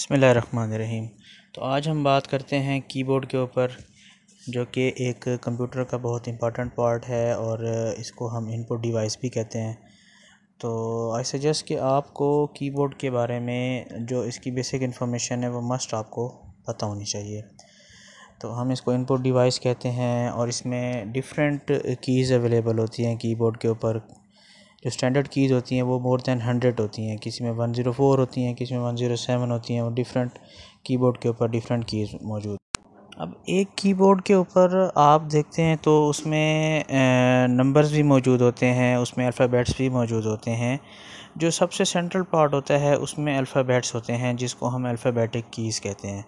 बसमीम तो आज हम बात करते हैं कीबोर्ड के ऊपर जो कि एक कंप्यूटर का बहुत इंपॉर्टेंट पार्ट है और इसको हम इनपुट डिवाइस भी कहते हैं तो आई सजेस्ट कि आपको कीबोर्ड के बारे में जो इसकी बेसिक इन्फॉर्मेशन है वो मस्ट आपको पता होनी चाहिए तो हम इसको इनपुट डिवाइस कहते हैं और इसमें डिफरेंट कीज़ अवेलेबल होती हैं कीबोर्ड के ऊपर जो स्टैंडर्ड कीज़ होती हैं वो मोर दैन हंड्रेड होती हैं किसी में वन ज़ीरो फोर होती हैं किसी में वन ज़ीरो सेवन होती हैं और डिफरेंट कीबोर्ड के ऊपर डिफरेंट कीज़ मौजूद अब एक कीबोर्ड के ऊपर आप देखते हैं तो उसमें नंबर्स भी मौजूद होते हैं उसमें अल्फ़ाबेट्स भी मौजूद होते हैं जो सबसे सेंट्रल पार्ट होता है उसमें अल्फ़ाबेट्स होते हैं जिसको हम अल्फ़ाबेटिक कीज़ कहते हैं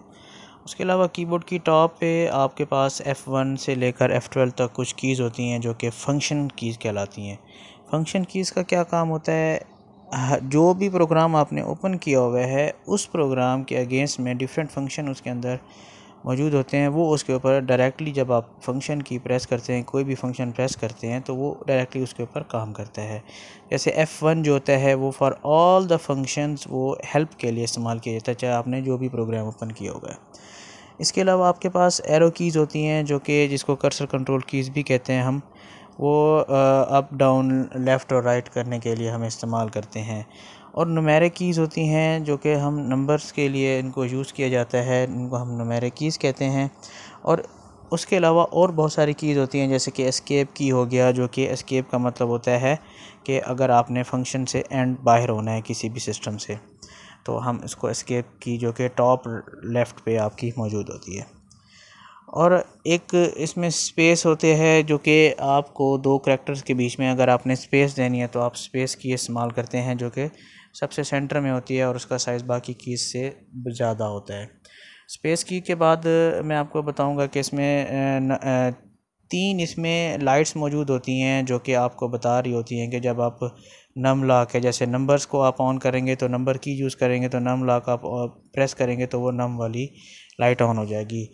उसके अलावा कीबोर्ड की टॉप पे आपके पास एफ़ वन से लेकर एफ़ ट्वेल्व तक कुछ कीज़ होती हैं जो कि फ़ंक्शन कीज़ कहलाती हैं फ़ंक्शन कीज़ का क्या काम होता है जो भी प्रोग्राम आपने ओपन किया हुआ है उस प्रोग्राम के अगेंस्ट में डिफरेंट फंक्शन उसके अंदर मौजूद होते हैं वो उसके ऊपर डायरेक्टली जब आप फंक्शन की प्रेस करते हैं कोई भी फंक्शन प्रेस करते हैं तो वो डायरेक्टली उसके ऊपर काम करता है जैसे एफ़ वन जो होता है वो फॉर ऑल द फंक्शंस वो हेल्प के लिए इस्तेमाल किया जाता है चाहे आपने जो भी प्रोग्राम ओपन किया होगा इसके अलावा आपके पास एरो कीज़ होती हैं जो कि जिसको कर्सर कंट्रोल कीज़ भी कहते हैं हम वो अप डाउन लेफ़्ट और राइट करने के लिए हम इस्तेमाल करते हैं और नुमेरिक कीज़ होती हैं जो कि हम नंबर्स के लिए इनको यूज़ किया जाता है इनको हम नुमेरिक कीज़ कहते हैं और उसके अलावा और बहुत सारी कीज़ होती हैं जैसे कि एस्केप की हो गया जो कि एस्केप का मतलब होता है कि अगर आपने फंक्शन से एंड बाहर होना है किसी भी सिस्टम से तो हम इसको एस्केप की जो कि टॉप लेफ़्ट पे आपकी मौजूद होती है और एक इसमें स्पेस होते हैं जो कि आपको दो करेक्टर्स के बीच में अगर आपने स्पेस देनी है तो आप स्पेस की इस्तेमाल करते हैं जो कि सबसे सेंटर में होती है और उसका साइज़ बाकी कीज़ से ज़्यादा होता है स्पेस की के बाद मैं आपको बताऊंगा कि इसमें तीन इसमें लाइट्स मौजूद होती हैं जो कि आपको बता रही होती हैं कि जब आप नम लॉक है जैसे नंबर्स को आप ऑन करेंगे तो नंबर की यूज़ करेंगे तो नम लॉक आप प्रेस करेंगे तो वो नम वाली लाइट ऑन हो जाएगी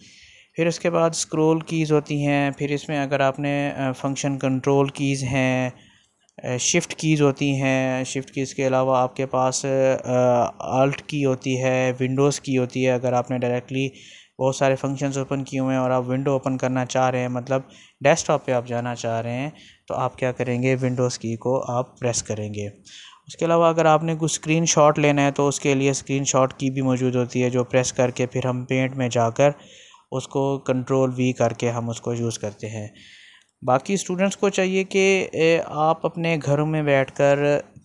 फिर इसके बाद स्क्रोल कीज़ होती हैं फिर इसमें अगर आपने फंक्शन कंट्रोल कीज़ हैं शिफ्ट कीज़ होती हैं शिफ्ट कीज़ के अलावा आपके पास आल्ट की होती है विंडोज़ की होती है अगर आपने डायरेक्टली बहुत सारे फंक्शंस ओपन किए हुए हैं और आप विंडो ओपन करना चाह रहे हैं मतलब डेस्कटॉप पे आप जाना चाह रहे हैं तो आप क्या करेंगे विंडोज़ की को आप प्रेस करेंगे उसके अलावा अगर आपने कुछ स्क्रीन शॉट लेना है तो उसके लिए स्क्रीन शॉट की भी मौजूद होती है जो प्रेस करके फिर हम पेंट में जाकर उसको कंट्रोल वी करके हम उसको यूज़ करते हैं बाकी स्टूडेंट्स को चाहिए कि आप अपने घरों में बैठकर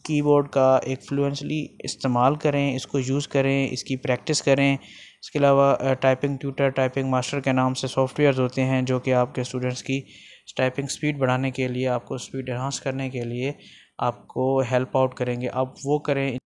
कीबोर्ड का एक फ्लुएंसली इस्तेमाल करें इसको यूज़ करें इसकी प्रैक्टिस करें इसके अलावा टाइपिंग ट्यूटर टाइपिंग मास्टर के नाम से सॉफ्टवेयर होते हैं जो कि आपके स्टूडेंट्स की टाइपिंग स्पीड बढ़ाने के लिए आपको स्पीड एनहांस करने के लिए आपको हेल्प आउट करेंगे आप वो करें